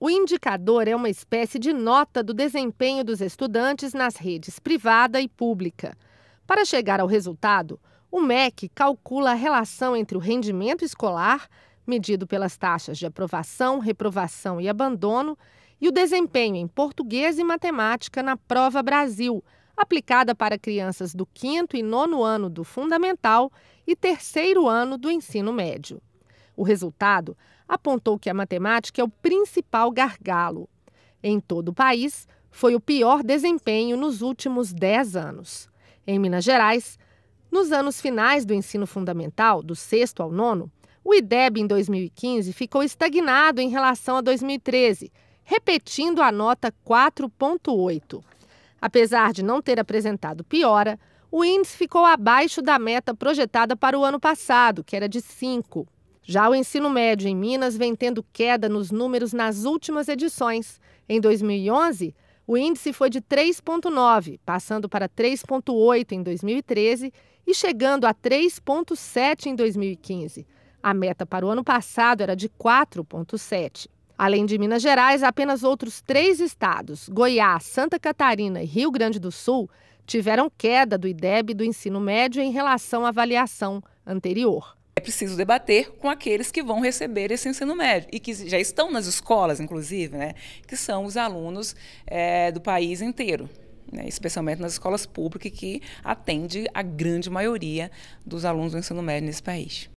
O indicador é uma espécie de nota do desempenho dos estudantes nas redes privada e pública. Para chegar ao resultado, o MEC calcula a relação entre o rendimento escolar, medido pelas taxas de aprovação, reprovação e abandono, e o desempenho em português e matemática na Prova Brasil, aplicada para crianças do quinto e nono ano do fundamental e terceiro ano do ensino médio. O resultado apontou que a matemática é o principal gargalo. Em todo o país, foi o pior desempenho nos últimos 10 anos. Em Minas Gerais, nos anos finais do ensino fundamental, do sexto ao nono, o IDEB em 2015 ficou estagnado em relação a 2013, repetindo a nota 4.8. Apesar de não ter apresentado piora, o índice ficou abaixo da meta projetada para o ano passado, que era de 5. Já o ensino médio em Minas vem tendo queda nos números nas últimas edições. Em 2011, o índice foi de 3,9, passando para 3,8 em 2013 e chegando a 3,7 em 2015. A meta para o ano passado era de 4,7. Além de Minas Gerais, apenas outros três estados, Goiás, Santa Catarina e Rio Grande do Sul, tiveram queda do IDEB do ensino médio em relação à avaliação anterior. É preciso debater com aqueles que vão receber esse ensino médio e que já estão nas escolas, inclusive, né, que são os alunos é, do país inteiro. Né, especialmente nas escolas públicas, que atende a grande maioria dos alunos do ensino médio nesse país.